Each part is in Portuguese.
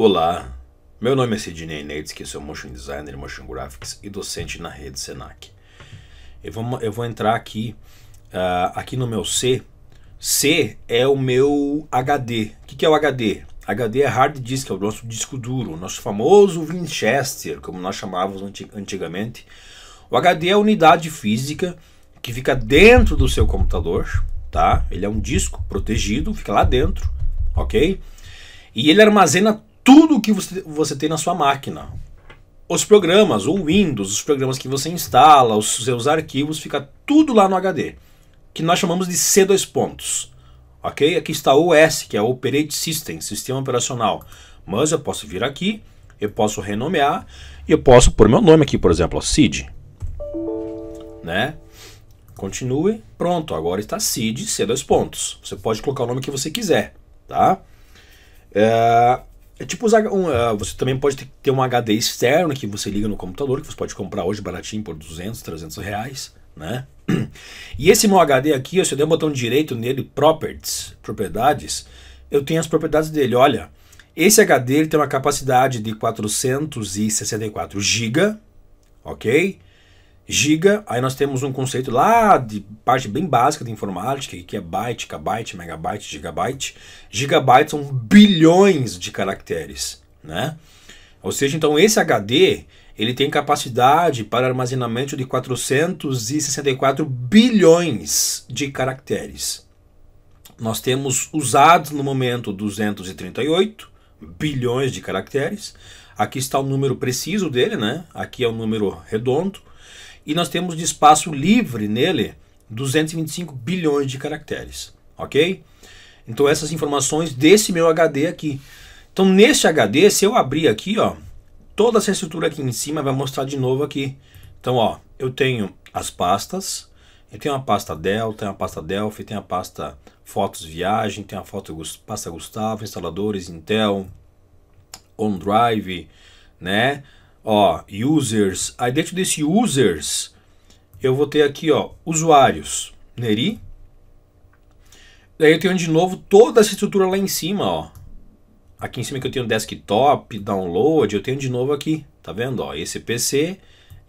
Olá, meu nome é Sidney Neitz, que sou motion designer, motion graphics e docente na rede Senac. Eu vou, eu vou entrar aqui, uh, aqui no meu C. C é o meu HD. O que, que é o HD? HD é hard disk, é o nosso disco duro, o nosso famoso Winchester, como nós chamávamos antig antigamente. O HD é a unidade física que fica dentro do seu computador, tá? Ele é um disco protegido, fica lá dentro, ok? E ele armazena tudo que você, você tem na sua máquina. Os programas, o Windows, os programas que você instala, os seus arquivos, fica tudo lá no HD, que nós chamamos de C2 pontos. OK? Aqui está o OS, que é o Operating System, sistema operacional. Mas eu posso vir aqui, eu posso renomear e eu posso pôr meu nome aqui, por exemplo, Cid. Né? Continue. Pronto, agora está Cid C2 pontos. Você pode colocar o nome que você quiser, tá? É... É tipo usar um, uh, você também pode ter um HD externo que você liga no computador, que você pode comprar hoje baratinho por 200, 300 reais, né? E esse meu HD aqui, se eu der um botão direito nele, Properties, propriedades, eu tenho as propriedades dele. Olha, esse HD ele tem uma capacidade de 464 GB, ok? giga, aí nós temos um conceito lá de parte bem básica de informática, que é byte, kbyte, megabyte, gigabyte. Gigabytes são bilhões de caracteres, né? Ou seja, então esse HD, ele tem capacidade para armazenamento de 464 bilhões de caracteres. Nós temos usados no momento 238 bilhões de caracteres. Aqui está o número preciso dele, né? Aqui é o número redondo e nós temos de espaço livre nele 225 bilhões de caracteres, ok? Então essas informações desse meu HD aqui. Então nesse HD, se eu abrir aqui, ó, toda essa estrutura aqui em cima vai mostrar de novo aqui. Então, ó, eu tenho as pastas, eu tenho a pasta Delta, tenho a pasta Delphi, tenho a pasta Fotos Viagem, tenho a foto, pasta Gustavo, instaladores Intel, OneDrive né? ó, users. Aí dentro desse users, eu vou ter aqui, ó, usuários, Neri. Daí eu tenho de novo toda essa estrutura lá em cima, ó. Aqui em cima que eu tenho desktop, download, eu tenho de novo aqui, tá vendo? Ó, esse PC,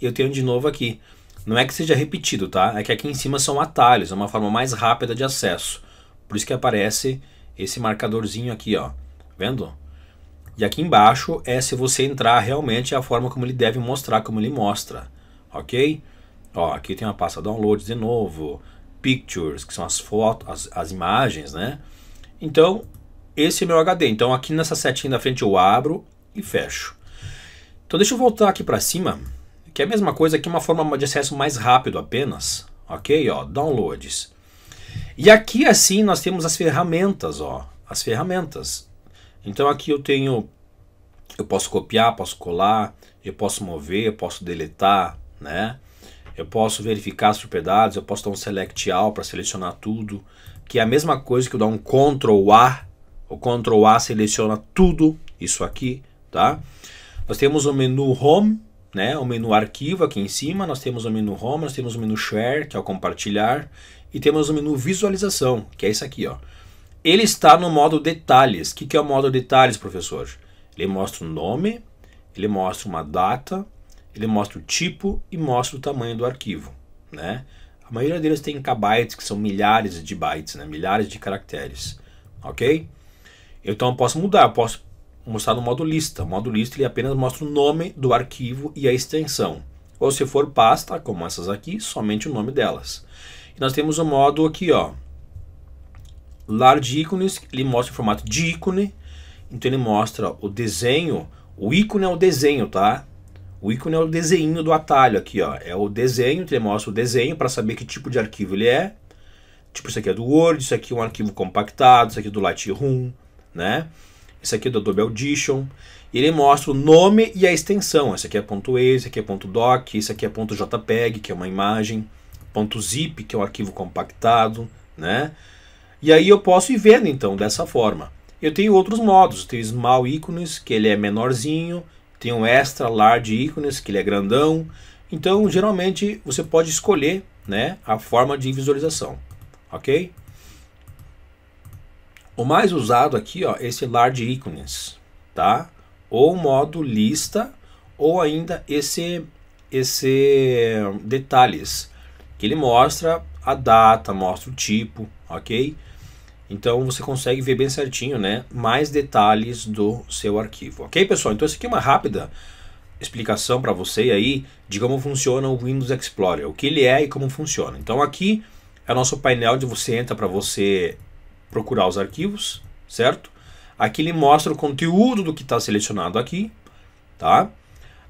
eu tenho de novo aqui. Não é que seja repetido, tá? É que aqui em cima são atalhos, é uma forma mais rápida de acesso. Por isso que aparece esse marcadorzinho aqui, ó. Vendo? E aqui embaixo é se você entrar realmente a forma como ele deve mostrar, como ele mostra, ok? Ó, aqui tem uma pasta downloads de novo, pictures, que são as fotos, as, as imagens, né? Então, esse é meu HD. Então, aqui nessa setinha da frente eu abro e fecho. Então, deixa eu voltar aqui para cima, que é a mesma coisa aqui é uma forma de acesso mais rápido apenas, ok? Ó, downloads. E aqui assim nós temos as ferramentas, ó, as ferramentas. Então aqui eu tenho, eu posso copiar, posso colar, eu posso mover, eu posso deletar, né? Eu posso verificar as propriedades, eu posso dar um select all para selecionar tudo, que é a mesma coisa que eu dar um ctrl A, o ctrl A seleciona tudo isso aqui, tá? Nós temos o menu home, né? O menu arquivo aqui em cima, nós temos o menu home, nós temos o menu share, que é o compartilhar, e temos o menu visualização, que é isso aqui, ó. Ele está no modo detalhes. O que, que é o modo detalhes, professor? Ele mostra o nome, ele mostra uma data, ele mostra o tipo e mostra o tamanho do arquivo. Né? A maioria deles tem kbytes, que são milhares de bytes, né? milhares de caracteres. Ok? Então eu posso mudar, eu posso mostrar no modo lista. O modo lista ele apenas mostra o nome do arquivo e a extensão. Ou se for pasta, como essas aqui, somente o nome delas. E nós temos o modo aqui, ó, lar de ícones, ele mostra o formato de ícone. Então ele mostra o desenho, o ícone é o desenho, tá? O ícone é o desenho do atalho aqui, ó. É o desenho, então ele mostra o desenho para saber que tipo de arquivo ele é. Tipo, isso aqui é do Word, isso aqui é um arquivo compactado, isso aqui é do Lightroom, né? Isso aqui é do Adobe Audition. E ele mostra o nome e a extensão. Esse aqui é .exe, esse aqui é .doc, esse aqui é .jpeg, que é uma imagem, .zip, que é um arquivo compactado, né? E aí eu posso ir vendo então dessa forma. Eu tenho outros modos, tem small ícones, que ele é menorzinho, tem um extra large ícones, que ele é grandão. Então, geralmente você pode escolher, né, a forma de visualização, OK? O mais usado aqui, ó, esse large ícones, tá? Ou modo lista, ou ainda esse esse detalhes, que ele mostra a data, mostra o tipo, ok? Então você consegue ver bem certinho, né, mais detalhes do seu arquivo. OK, pessoal? Então isso aqui é uma rápida explicação para você aí de como funciona o Windows Explorer, o que ele é e como funciona. Então aqui é o nosso painel onde você entra para você procurar os arquivos, certo? Aqui ele mostra o conteúdo do que está selecionado aqui, tá?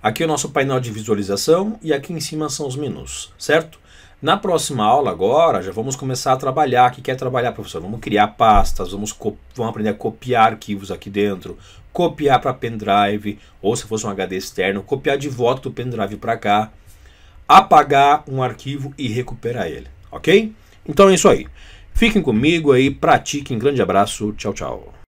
Aqui é o nosso painel de visualização e aqui em cima são os menus, certo? Na próxima aula agora, já vamos começar a trabalhar. O que quer trabalhar, professor? Vamos criar pastas, vamos, vamos aprender a copiar arquivos aqui dentro, copiar para pendrive, ou se fosse um HD externo, copiar de volta do pendrive para cá, apagar um arquivo e recuperar ele, ok? Então é isso aí. Fiquem comigo aí, pratiquem. Grande abraço, tchau, tchau.